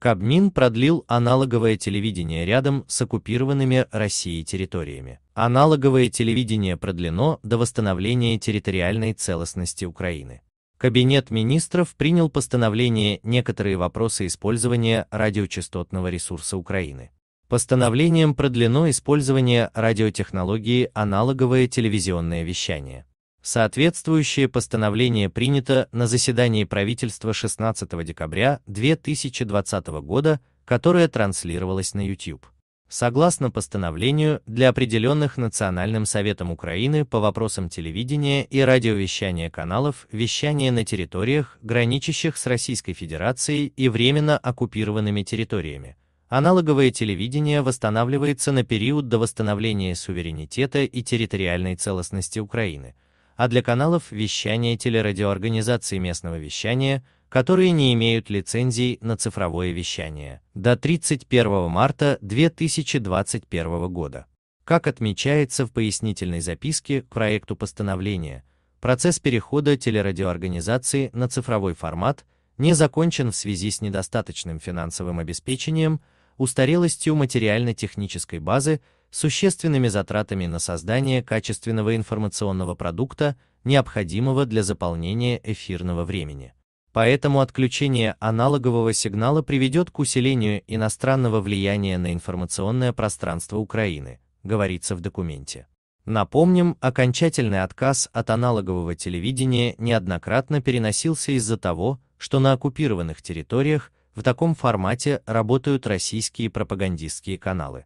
Кабмин продлил аналоговое телевидение рядом с оккупированными Россией территориями. Аналоговое телевидение продлено до восстановления территориальной целостности Украины. Кабинет министров принял постановление «Некоторые вопросы использования радиочастотного ресурса Украины». Постановлением продлено использование радиотехнологии аналоговое телевизионное вещание. Соответствующее постановление принято на заседании правительства 16 декабря 2020 года, которое транслировалось на YouTube. Согласно постановлению, для определенных Национальным Советом Украины по вопросам телевидения и радиовещания каналов вещание на территориях, граничащих с Российской Федерацией и временно оккупированными территориями, аналоговое телевидение восстанавливается на период до восстановления суверенитета и территориальной целостности Украины – а для каналов вещания телерадиоорганизации местного вещания, которые не имеют лицензий на цифровое вещание, до 31 марта 2021 года. Как отмечается в пояснительной записке к проекту постановления, процесс перехода телерадиоорганизации на цифровой формат не закончен в связи с недостаточным финансовым обеспечением, устарелостью материально-технической базы существенными затратами на создание качественного информационного продукта, необходимого для заполнения эфирного времени. Поэтому отключение аналогового сигнала приведет к усилению иностранного влияния на информационное пространство Украины, говорится в документе. Напомним, окончательный отказ от аналогового телевидения неоднократно переносился из-за того, что на оккупированных территориях в таком формате работают российские пропагандистские каналы.